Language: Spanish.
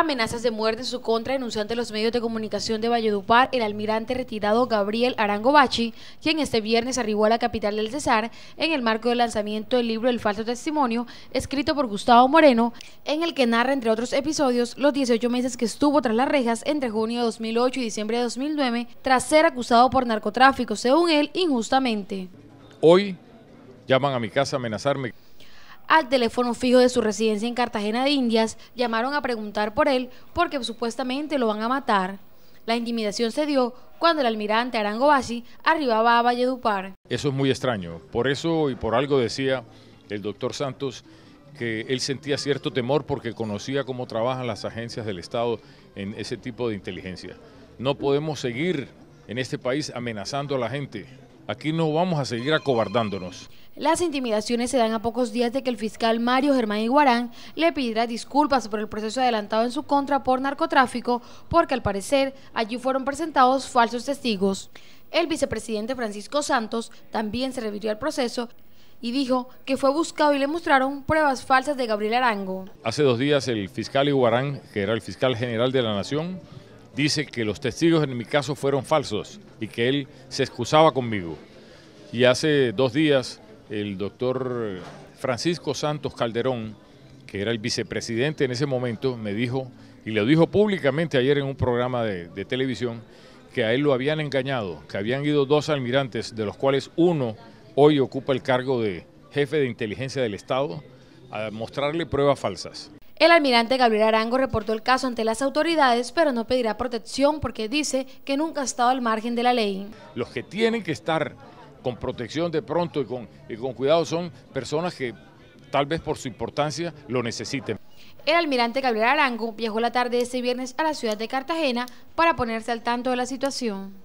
amenazas de muerte en su contra denunciante los medios de comunicación de Valledupar el almirante retirado Gabriel Arango Bachi, quien este viernes arribó a la capital del Cesar en el marco del lanzamiento del libro El falso testimonio, escrito por Gustavo Moreno, en el que narra, entre otros episodios, los 18 meses que estuvo tras las rejas entre junio de 2008 y diciembre de 2009, tras ser acusado por narcotráfico, según él, injustamente. Hoy llaman a mi casa a amenazarme al teléfono fijo de su residencia en Cartagena de Indias, llamaron a preguntar por él porque supuestamente lo van a matar. La intimidación se dio cuando el almirante Arango Bassi arribaba a Valledupar. Eso es muy extraño. Por eso y por algo decía el doctor Santos que él sentía cierto temor porque conocía cómo trabajan las agencias del Estado en ese tipo de inteligencia. No podemos seguir en este país amenazando a la gente. Aquí no vamos a seguir acobardándonos. Las intimidaciones se dan a pocos días de que el fiscal Mario Germán Iguarán le pidiera disculpas por el proceso adelantado en su contra por narcotráfico, porque al parecer allí fueron presentados falsos testigos. El vicepresidente Francisco Santos también se refirió al proceso y dijo que fue buscado y le mostraron pruebas falsas de Gabriel Arango. Hace dos días el fiscal Iguarán, que era el fiscal general de la Nación, dice que los testigos en mi caso fueron falsos y que él se excusaba conmigo. Y hace dos días el doctor Francisco Santos Calderón, que era el vicepresidente en ese momento, me dijo, y lo dijo públicamente ayer en un programa de, televisión, que a él lo habían engañado, que habían ido dos almirantes, de los cuales uno hoy ocupa el cargo de jefe de inteligencia del Estado, a mostrarle pruebas falsas. El almirante Gabriel Arango reportó el caso ante las autoridades, pero no pedirá protección porque dice que nunca ha estado al margen de la ley. Los que tienen que estar con protección de pronto y con, con cuidado son personas que tal vez por su importancia lo necesiten. El almirante Gabriel Arango viajó la tarde de ese viernes a la ciudad de Cartagena para ponerse al tanto de la situación.